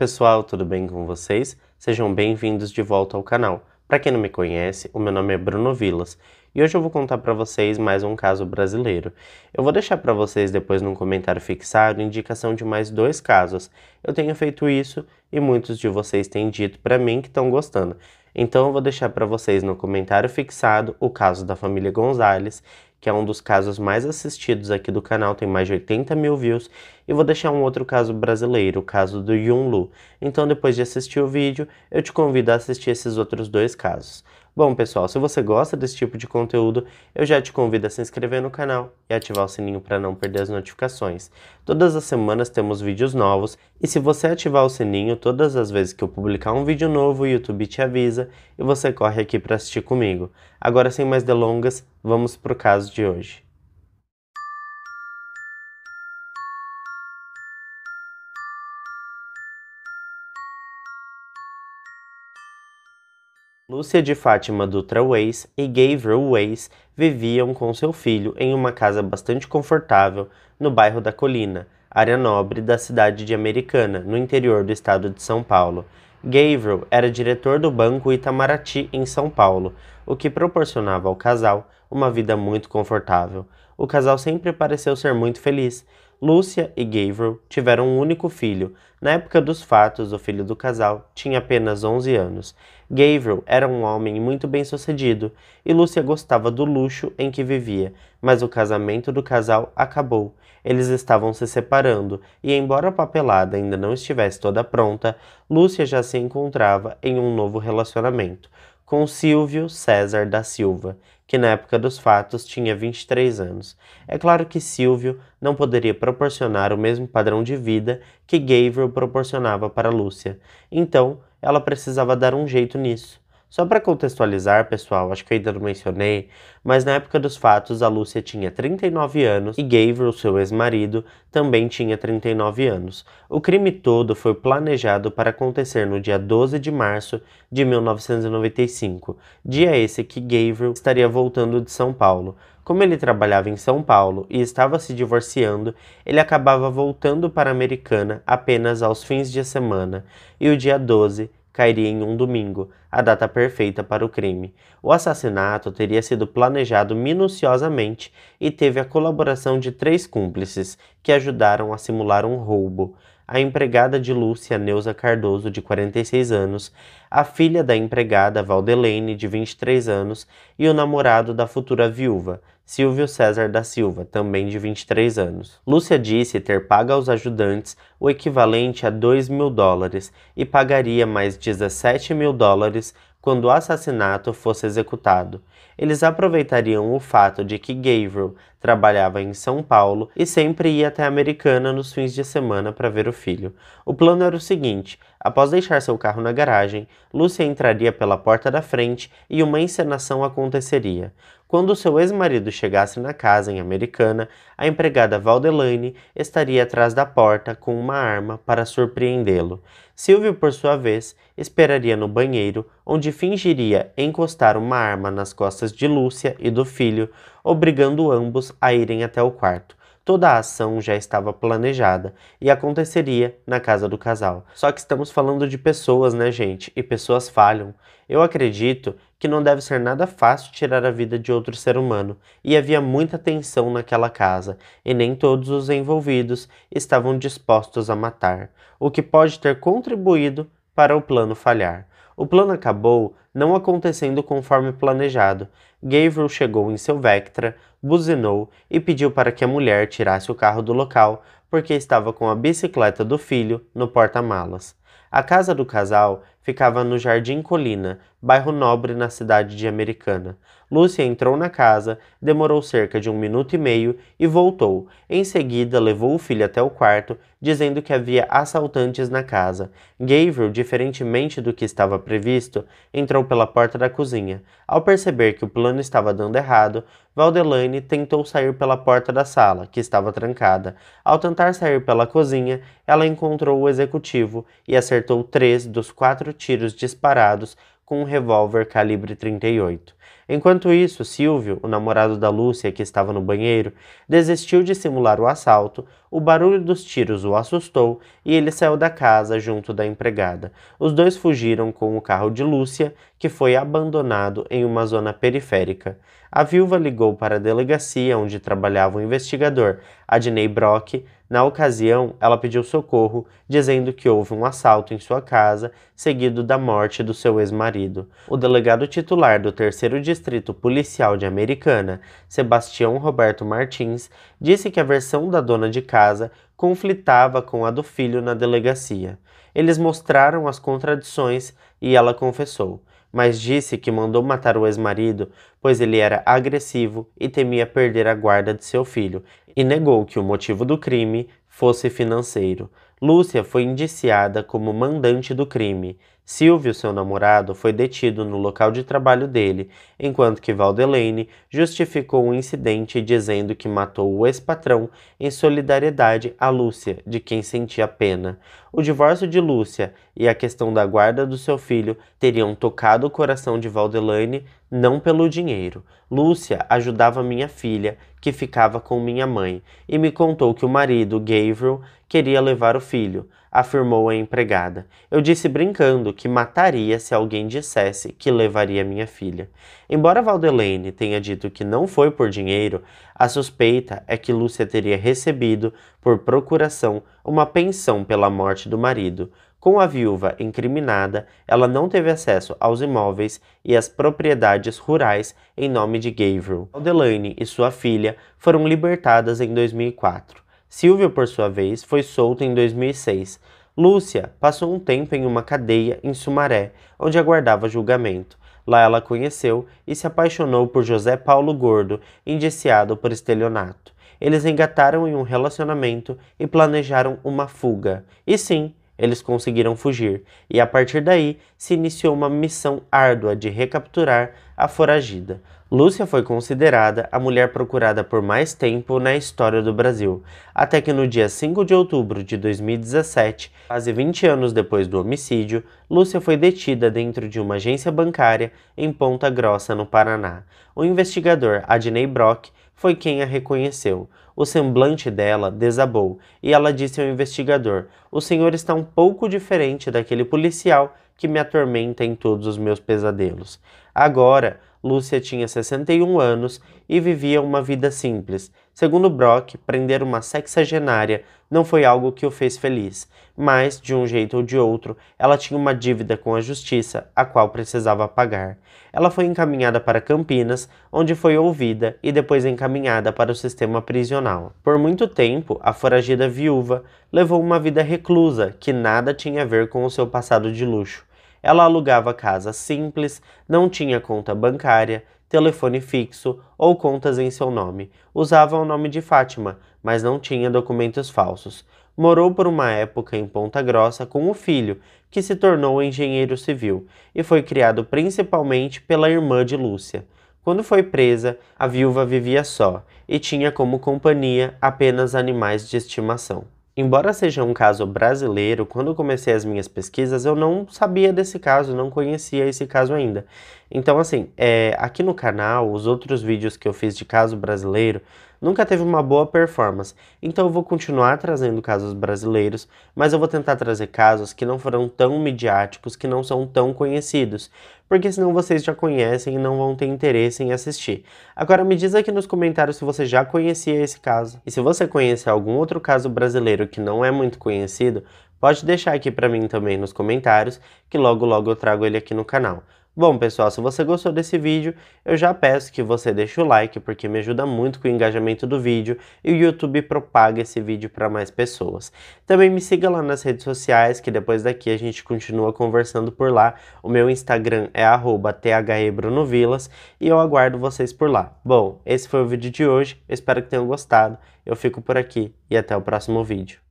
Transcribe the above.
Pessoal, tudo bem com vocês? Sejam bem-vindos de volta ao canal. Para quem não me conhece, o meu nome é Bruno Vilas e hoje eu vou contar para vocês mais um caso brasileiro. Eu vou deixar para vocês depois num comentário fixado indicação de mais dois casos. Eu tenho feito isso e muitos de vocês têm dito para mim que estão gostando. Então eu vou deixar para vocês no comentário fixado o caso da família Gonzalez que é um dos casos mais assistidos aqui do canal, tem mais de 80 mil views, e vou deixar um outro caso brasileiro, o caso do Yun Lu. Então depois de assistir o vídeo, eu te convido a assistir esses outros dois casos. Bom, pessoal, se você gosta desse tipo de conteúdo, eu já te convido a se inscrever no canal e ativar o sininho para não perder as notificações. Todas as semanas temos vídeos novos e se você ativar o sininho todas as vezes que eu publicar um vídeo novo, o YouTube te avisa e você corre aqui para assistir comigo. Agora, sem mais delongas, vamos para o caso de hoje. Lúcia de Fátima Dutra Weiss e Gabriel Weiss viviam com seu filho em uma casa bastante confortável no bairro da Colina, área nobre da cidade de Americana, no interior do estado de São Paulo. Gabriel era diretor do Banco Itamaraty em São Paulo, o que proporcionava ao casal uma vida muito confortável. O casal sempre pareceu ser muito feliz Lúcia e Gabriel tiveram um único filho. Na época dos fatos, o filho do casal tinha apenas 11 anos. Gabriel era um homem muito bem-sucedido e Lúcia gostava do luxo em que vivia, mas o casamento do casal acabou. Eles estavam se separando e, embora a papelada ainda não estivesse toda pronta, Lúcia já se encontrava em um novo relacionamento com Silvio César da Silva, que na época dos fatos tinha 23 anos. É claro que Silvio não poderia proporcionar o mesmo padrão de vida que Gabriel proporcionava para Lúcia, então ela precisava dar um jeito nisso. Só para contextualizar, pessoal, acho que eu ainda não mencionei, mas na época dos fatos a Lúcia tinha 39 anos e Gabriel, seu ex-marido, também tinha 39 anos. O crime todo foi planejado para acontecer no dia 12 de março de 1995, dia esse que Gabriel estaria voltando de São Paulo. Como ele trabalhava em São Paulo e estava se divorciando, ele acabava voltando para a Americana apenas aos fins de semana, e o dia 12 cairia em um domingo, a data perfeita para o crime. O assassinato teria sido planejado minuciosamente e teve a colaboração de três cúmplices, que ajudaram a simular um roubo. A empregada de Lúcia Neuza Cardoso, de 46 anos, a filha da empregada Valdelene de 23 anos, e o namorado da futura viúva, Silvio César da Silva, também de 23 anos. Lúcia disse ter pago aos ajudantes o equivalente a 2 mil dólares e pagaria mais 17 mil dólares quando o assassinato fosse executado. Eles aproveitariam o fato de que Gabriel trabalhava em São Paulo e sempre ia até Americana nos fins de semana para ver o filho. O plano era o seguinte: após deixar seu carro na garagem, Lúcia entraria pela porta da frente e uma encenação aconteceria. Quando seu ex-marido chegasse na casa em Americana, a empregada Valdelaine estaria atrás da porta com uma arma para surpreendê-lo. Silvio, por sua vez, esperaria no banheiro, onde fingiria encostar uma arma nas costas de Lúcia e do filho, obrigando ambos a irem até o quarto. Toda a ação já estava planejada e aconteceria na casa do casal. Só que estamos falando de pessoas, né, gente? E pessoas falham. Eu acredito que não deve ser nada fácil tirar a vida de outro ser humano, e havia muita tensão naquela casa, e nem todos os envolvidos estavam dispostos a matar, o que pode ter contribuído para o plano falhar. O plano acabou não acontecendo conforme planejado. Gabriel chegou em seu Vectra, buzinou e pediu para que a mulher tirasse o carro do local, porque estava com a bicicleta do filho no porta-malas. A casa do casal ficava no Jardim Colina, bairro nobre na cidade de Americana. Lúcia entrou na casa, demorou cerca de um minuto e meio e voltou. Em seguida, levou o filho até o quarto, dizendo que havia assaltantes na casa. Gabriel, diferentemente do que estava previsto, entrou pela porta da cozinha. Ao perceber que o plano estava dando errado, Valdelaine tentou sair pela porta da sala, que estava trancada. Ao tentar sair pela cozinha, ela encontrou o executivo e acertou três dos quatro tiros disparados com um revólver calibre 38. Enquanto isso, Silvio, o namorado da Lúcia que estava no banheiro, desistiu de simular o assalto, o barulho dos tiros o assustou e ele saiu da casa junto da empregada. Os dois fugiram com o carro de Lúcia, que foi abandonado em uma zona periférica. A viúva ligou para a delegacia onde trabalhava o investigador, Adnei Brock, na ocasião, ela pediu socorro, dizendo que houve um assalto em sua casa, seguido da morte do seu ex-marido. O delegado titular do Terceiro Distrito Policial de Americana, Sebastião Roberto Martins, disse que a versão da dona de casa conflitava com a do filho na delegacia. Eles mostraram as contradições e ela confessou mas disse que mandou matar o ex-marido, pois ele era agressivo e temia perder a guarda de seu filho e negou que o motivo do crime fosse financeiro, Lúcia foi indiciada como mandante do crime. Silvio, seu namorado, foi detido no local de trabalho dele, enquanto que Valdelaine justificou o incidente dizendo que matou o ex-patrão em solidariedade a Lúcia, de quem sentia pena. O divórcio de Lúcia e a questão da guarda do seu filho teriam tocado o coração de Valdelaine não pelo dinheiro. Lúcia ajudava minha filha, que ficava com minha mãe, e me contou que o marido, Gabriel, queria levar o filho, afirmou a empregada. Eu disse brincando que mataria se alguém dissesse que levaria minha filha. Embora Valdelene tenha dito que não foi por dinheiro, a suspeita é que Lúcia teria recebido, por procuração, uma pensão pela morte do marido. Com a viúva incriminada, ela não teve acesso aos imóveis e às propriedades rurais em nome de Gavril. Valdelane e sua filha foram libertadas em 2004. Silvio, por sua vez, foi solto em 2006. Lúcia passou um tempo em uma cadeia em Sumaré, onde aguardava julgamento. Lá ela conheceu e se apaixonou por José Paulo Gordo, indiciado por estelionato. Eles engataram em um relacionamento e planejaram uma fuga. E sim, eles conseguiram fugir, e a partir daí se iniciou uma missão árdua de recapturar a foragida. Lúcia foi considerada a mulher procurada por mais tempo na história do Brasil, até que no dia 5 de outubro de 2017, quase 20 anos depois do homicídio, Lúcia foi detida dentro de uma agência bancária em Ponta Grossa, no Paraná. O investigador Adney Brock foi quem a reconheceu. O semblante dela desabou e ela disse ao investigador: O senhor está um pouco diferente daquele policial que me atormenta em todos os meus pesadelos. Agora, Lúcia tinha 61 anos e vivia uma vida simples. Segundo Brock, prender uma sexagenária não foi algo que o fez feliz, mas, de um jeito ou de outro, ela tinha uma dívida com a justiça, a qual precisava pagar. Ela foi encaminhada para Campinas, onde foi ouvida e depois encaminhada para o sistema prisional. Por muito tempo, a foragida viúva levou uma vida reclusa que nada tinha a ver com o seu passado de luxo. Ela alugava casa simples, não tinha conta bancária, telefone fixo ou contas em seu nome. Usava o nome de Fátima, mas não tinha documentos falsos. Morou por uma época em Ponta Grossa com o filho, que se tornou engenheiro civil e foi criado principalmente pela irmã de Lúcia. Quando foi presa, a viúva vivia só e tinha como companhia apenas animais de estimação. Embora seja um caso brasileiro, quando comecei as minhas pesquisas eu não sabia desse caso, não conhecia esse caso ainda. Então, assim, é, aqui no canal, os outros vídeos que eu fiz de caso brasileiro nunca teve uma boa performance. Então, eu vou continuar trazendo casos brasileiros, mas eu vou tentar trazer casos que não foram tão midiáticos, que não são tão conhecidos, porque senão vocês já conhecem e não vão ter interesse em assistir. Agora, me diz aqui nos comentários se você já conhecia esse caso. E se você conhece algum outro caso brasileiro que não é muito conhecido, pode deixar aqui para mim também nos comentários, que logo logo eu trago ele aqui no canal. Bom pessoal, se você gostou desse vídeo, eu já peço que você deixe o like, porque me ajuda muito com o engajamento do vídeo e o YouTube propaga esse vídeo para mais pessoas. Também me siga lá nas redes sociais, que depois daqui a gente continua conversando por lá. O meu Instagram é thebrunovilas e eu aguardo vocês por lá. Bom, esse foi o vídeo de hoje, espero que tenham gostado, eu fico por aqui e até o próximo vídeo.